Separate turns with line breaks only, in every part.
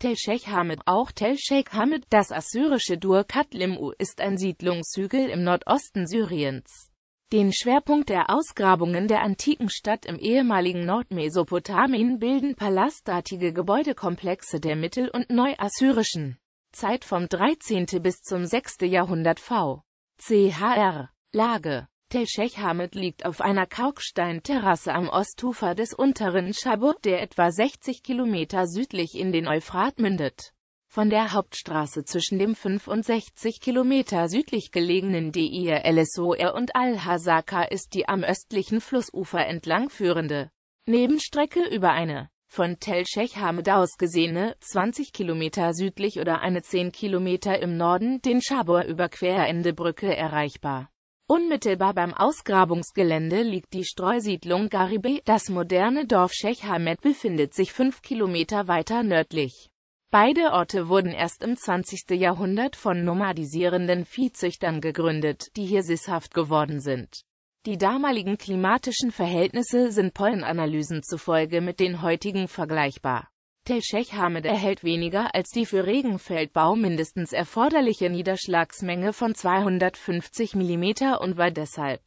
Tel Sheikh Hamid, auch Tel Sheikh Hamid, das assyrische Dur Katlimu, ist ein Siedlungshügel im Nordosten Syriens. Den Schwerpunkt der Ausgrabungen der antiken Stadt im ehemaligen Nordmesopotamien bilden palastartige Gebäudekomplexe der mittel- und neuassyrischen Zeit vom 13. bis zum 6. Jahrhundert v. chr. Lage Teshech-Hamid liegt auf einer Kalksteinterrasse am Ostufer des unteren Schabur, der etwa 60 Kilometer südlich in den Euphrat mündet. Von der Hauptstraße zwischen dem 65 Kilometer südlich gelegenen Deir el-Soer und al hazaka ist die am östlichen Flussufer entlang führende Nebenstrecke über eine von Tel Sheikh Hamid aus gesehene, 20 Kilometer südlich oder eine 10 Kilometer im Norden den Schabur überquerende Brücke erreichbar Unmittelbar beim Ausgrabungsgelände liegt die Streusiedlung Garibe, das moderne Dorf Sheikh Hamed befindet sich fünf Kilometer weiter nördlich. Beide Orte wurden erst im 20. Jahrhundert von nomadisierenden Viehzüchtern gegründet, die hier sisshaft geworden sind. Die damaligen klimatischen Verhältnisse sind Pollenanalysen zufolge mit den heutigen vergleichbar. Telschech-Hamed erhält weniger als die für Regenfeldbau mindestens erforderliche Niederschlagsmenge von 250 mm und war deshalb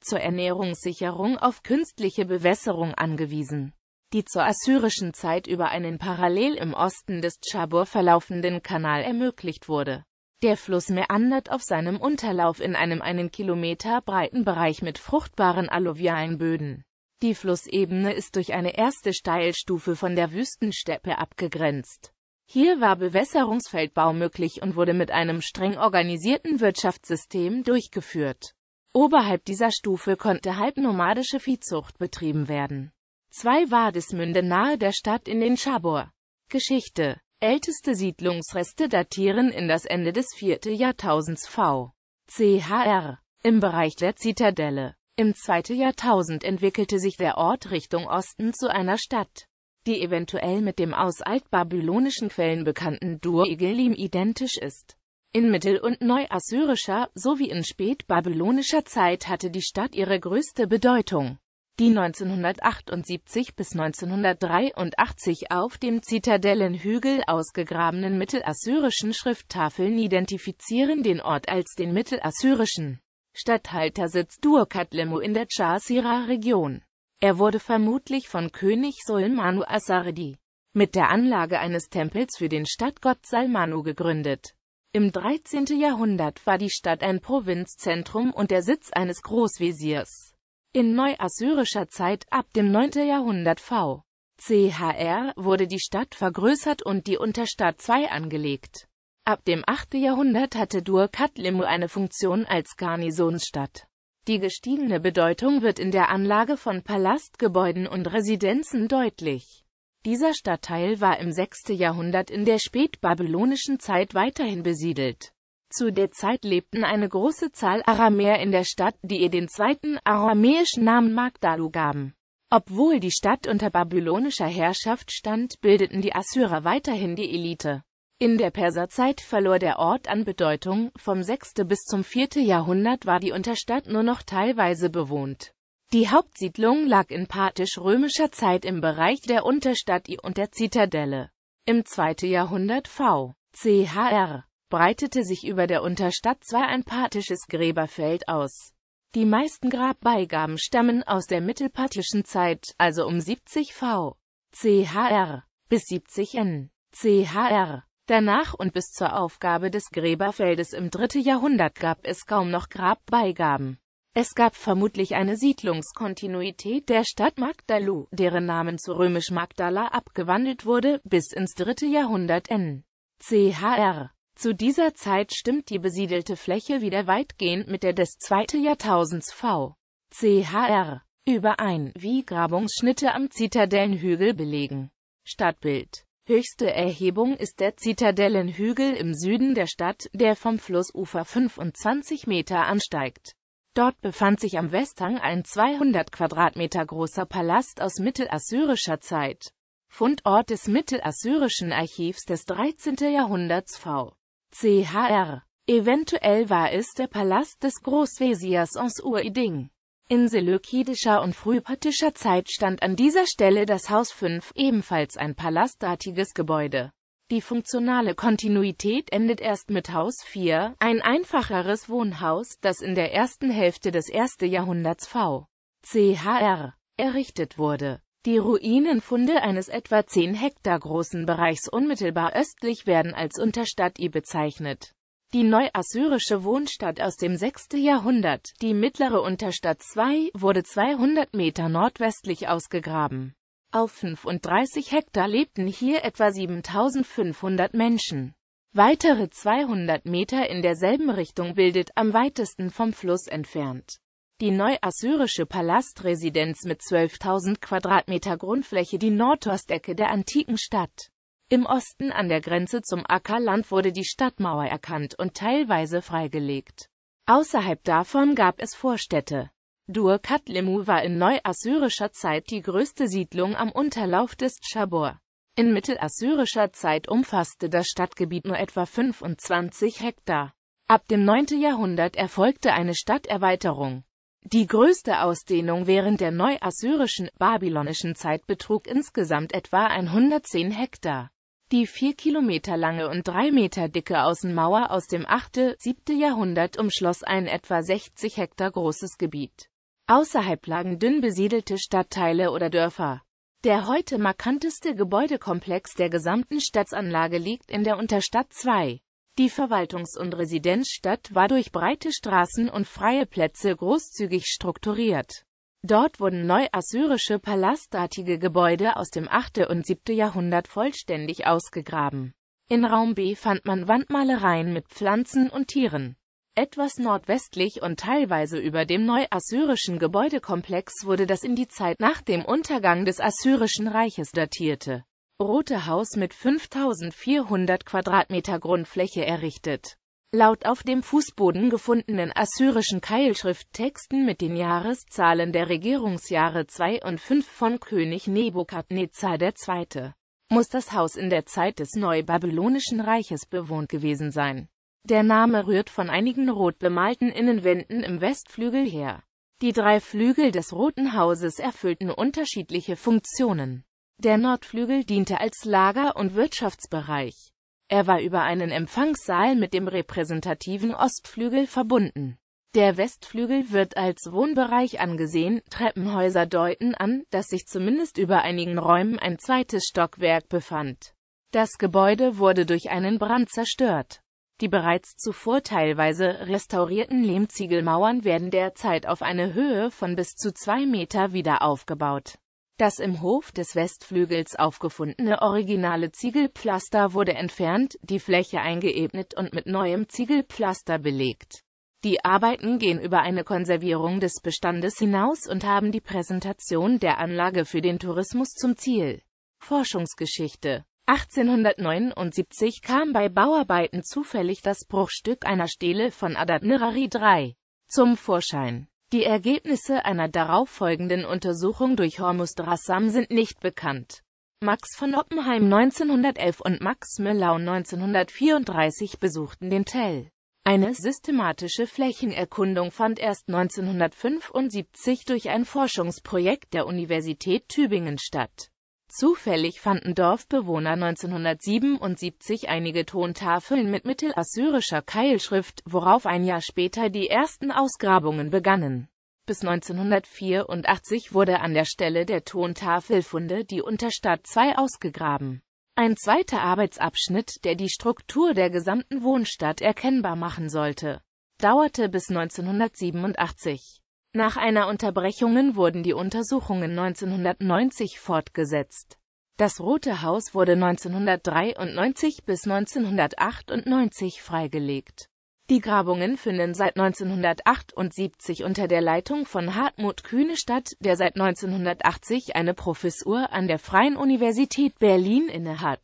zur Ernährungssicherung auf künstliche Bewässerung angewiesen. Die zur assyrischen Zeit über einen parallel im Osten des Tschabur verlaufenden Kanal ermöglicht wurde. Der Fluss meandert auf seinem Unterlauf in einem einen Kilometer breiten Bereich mit fruchtbaren alluvialen Böden. Die Flussebene ist durch eine erste Steilstufe von der Wüstensteppe abgegrenzt. Hier war Bewässerungsfeldbau möglich und wurde mit einem streng organisierten Wirtschaftssystem durchgeführt. Oberhalb dieser Stufe konnte halbnomadische Viehzucht betrieben werden. Zwei Wadesmünde nahe der Stadt in den Schabor. Geschichte Älteste Siedlungsreste datieren in das Ende des 4. Jahrtausends v. CHR im Bereich der Zitadelle. Im zweiten Jahrtausend entwickelte sich der Ort Richtung Osten zu einer Stadt, die eventuell mit dem aus altbabylonischen Quellen bekannten Dur Egelim identisch ist. In mittel- und neuassyrischer sowie in spätbabylonischer Zeit hatte die Stadt ihre größte Bedeutung, die 1978 bis 1983 auf dem Zitadellenhügel ausgegrabenen mittelassyrischen Schrifttafeln identifizieren den Ort als den mittelassyrischen Statthaltersitz Durkatlemu in der Chasira-Region. Er wurde vermutlich von König Sulmanu Assardi mit der Anlage eines Tempels für den Stadtgott Salmanu gegründet. Im 13. Jahrhundert war die Stadt ein Provinzzentrum und der Sitz eines Großwesirs. In neuassyrischer Zeit ab dem 9. Jahrhundert v. CHR wurde die Stadt vergrößert und die Unterstadt II angelegt. Ab dem 8. Jahrhundert hatte Dur Katlimr eine Funktion als Garnisonsstadt. Die gestiegene Bedeutung wird in der Anlage von Palastgebäuden und Residenzen deutlich. Dieser Stadtteil war im 6. Jahrhundert in der spätbabylonischen Zeit weiterhin besiedelt. Zu der Zeit lebten eine große Zahl Aramäer in der Stadt, die ihr den zweiten aramäischen Namen Magdalu gaben. Obwohl die Stadt unter babylonischer Herrschaft stand, bildeten die Assyrer weiterhin die Elite. In der Perserzeit verlor der Ort an Bedeutung, vom 6. bis zum 4. Jahrhundert war die Unterstadt nur noch teilweise bewohnt. Die Hauptsiedlung lag in parthisch-römischer Zeit im Bereich der Unterstadt I und der Zitadelle. Im 2. Jahrhundert v. chr. breitete sich über der Unterstadt zwar ein parthisches Gräberfeld aus. Die meisten Grabbeigaben stammen aus der mittelparthischen Zeit, also um 70 v. chr. bis 70 n. chr. Danach und bis zur Aufgabe des Gräberfeldes im 3. Jahrhundert gab es kaum noch Grabbeigaben. Es gab vermutlich eine Siedlungskontinuität der Stadt Magdalu, deren Namen zu römisch Magdala abgewandelt wurde, bis ins 3. Jahrhundert n. Chr. Zu dieser Zeit stimmt die besiedelte Fläche wieder weitgehend mit der des 2. Jahrtausends v. Chr. überein, wie Grabungsschnitte am Zitadellenhügel belegen. Stadtbild Höchste Erhebung ist der Zitadellenhügel im Süden der Stadt, der vom Flussufer 25 Meter ansteigt. Dort befand sich am Westhang ein 200 Quadratmeter großer Palast aus mittelassyrischer Zeit. Fundort des mittelassyrischen Archivs des 13. Jahrhunderts v. Chr. Eventuell war es der Palast des Großveziers aus Uriding. In seleukidischer und frühparthischer Zeit stand an dieser Stelle das Haus 5, ebenfalls ein palastartiges Gebäude. Die funktionale Kontinuität endet erst mit Haus 4, ein einfacheres Wohnhaus, das in der ersten Hälfte des 1. Jahrhunderts v. chr. errichtet wurde. Die Ruinenfunde eines etwa 10 Hektar großen Bereichs unmittelbar östlich werden als Unterstadt I bezeichnet. Die neuassyrische Wohnstadt aus dem 6. Jahrhundert, die mittlere Unterstadt 2, wurde 200 Meter nordwestlich ausgegraben. Auf 35 Hektar lebten hier etwa 7500 Menschen. Weitere 200 Meter in derselben Richtung bildet am weitesten vom Fluss entfernt. Die neuassyrische Palastresidenz mit 12.000 Quadratmeter Grundfläche die Nordostecke der antiken Stadt. Im Osten an der Grenze zum Ackerland wurde die Stadtmauer erkannt und teilweise freigelegt. Außerhalb davon gab es Vorstädte. Dur Katlemu war in neuassyrischer Zeit die größte Siedlung am Unterlauf des Tschabor. In mittelassyrischer Zeit umfasste das Stadtgebiet nur etwa 25 Hektar. Ab dem 9. Jahrhundert erfolgte eine Stadterweiterung. Die größte Ausdehnung während der neuassyrischen, babylonischen Zeit betrug insgesamt etwa 110 Hektar. Die vier Kilometer lange und drei Meter dicke Außenmauer aus dem 8., 7. Jahrhundert umschloss ein etwa 60 Hektar großes Gebiet. Außerhalb lagen dünn besiedelte Stadtteile oder Dörfer. Der heute markanteste Gebäudekomplex der gesamten Stadtsanlage liegt in der Unterstadt 2. Die Verwaltungs- und Residenzstadt war durch breite Straßen und freie Plätze großzügig strukturiert. Dort wurden neuassyrische palastartige Gebäude aus dem 8. und 7. Jahrhundert vollständig ausgegraben. In Raum B fand man Wandmalereien mit Pflanzen und Tieren. Etwas nordwestlich und teilweise über dem neuassyrischen Gebäudekomplex wurde das in die Zeit nach dem Untergang des Assyrischen Reiches datierte. Rote Haus mit 5400 Quadratmeter Grundfläche errichtet Laut auf dem Fußboden gefundenen assyrischen Keilschrifttexten mit den Jahreszahlen der Regierungsjahre 2 und 5 von König Nebukadnezar II. muss das Haus in der Zeit des Neubabylonischen Reiches bewohnt gewesen sein. Der Name rührt von einigen rot bemalten Innenwänden im Westflügel her. Die drei Flügel des Roten Hauses erfüllten unterschiedliche Funktionen. Der Nordflügel diente als Lager- und Wirtschaftsbereich. Er war über einen Empfangssaal mit dem repräsentativen Ostflügel verbunden. Der Westflügel wird als Wohnbereich angesehen, Treppenhäuser deuten an, dass sich zumindest über einigen Räumen ein zweites Stockwerk befand. Das Gebäude wurde durch einen Brand zerstört. Die bereits zuvor teilweise restaurierten Lehmziegelmauern werden derzeit auf eine Höhe von bis zu zwei Meter wieder aufgebaut. Das im Hof des Westflügels aufgefundene originale Ziegelpflaster wurde entfernt, die Fläche eingeebnet und mit neuem Ziegelpflaster belegt. Die Arbeiten gehen über eine Konservierung des Bestandes hinaus und haben die Präsentation der Anlage für den Tourismus zum Ziel. Forschungsgeschichte 1879 kam bei Bauarbeiten zufällig das Bruchstück einer Stele von Adat Nirari III zum Vorschein. Die Ergebnisse einer darauffolgenden Untersuchung durch Hormuzd Drassam sind nicht bekannt. Max von Oppenheim 1911 und Max Müllau 1934 besuchten den Tell. Eine systematische Flächenerkundung fand erst 1975 durch ein Forschungsprojekt der Universität Tübingen statt. Zufällig fanden Dorfbewohner 1977 einige Tontafeln mit mittelassyrischer Keilschrift, worauf ein Jahr später die ersten Ausgrabungen begannen bis 1984 wurde an der Stelle der Tontafelfunde die Unterstadt 2 ausgegraben. Ein zweiter Arbeitsabschnitt, der die Struktur der gesamten Wohnstadt erkennbar machen sollte, dauerte bis 1987. Nach einer Unterbrechung wurden die Untersuchungen 1990 fortgesetzt. Das Rote Haus wurde 1993 bis 1998 freigelegt. Die Grabungen finden seit 1978 unter der Leitung von Hartmut Kühne statt, der seit 1980 eine Professur an der Freien Universität Berlin innehat.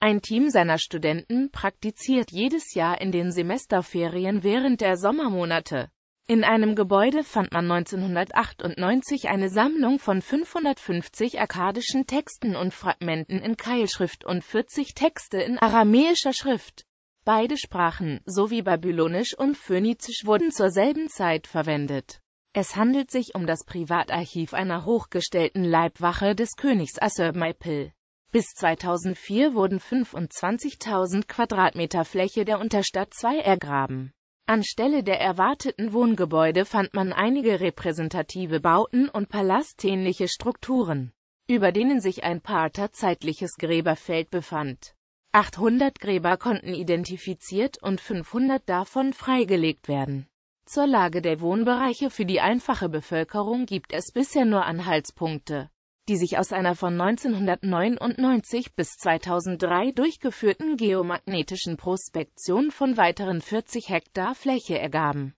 Ein Team seiner Studenten praktiziert jedes Jahr in den Semesterferien während der Sommermonate. In einem Gebäude fand man 1998 eine Sammlung von 550 akkadischen Texten und Fragmenten in Keilschrift und 40 Texte in aramäischer Schrift. Beide Sprachen, sowie Babylonisch und Phönizisch wurden zur selben Zeit verwendet. Es handelt sich um das Privatarchiv einer hochgestellten Leibwache des Königs Assyrmeipil. Bis 2004 wurden 25.000 Quadratmeter Fläche der Unterstadt 2 ergraben. Anstelle der erwarteten Wohngebäude fand man einige repräsentative Bauten und palastähnliche Strukturen, über denen sich ein partherzeitliches Gräberfeld befand. 800 Gräber konnten identifiziert und 500 davon freigelegt werden. Zur Lage der Wohnbereiche für die einfache Bevölkerung gibt es bisher nur Anhaltspunkte, die sich aus einer von 1999 bis 2003 durchgeführten geomagnetischen Prospektion von weiteren 40 Hektar Fläche ergaben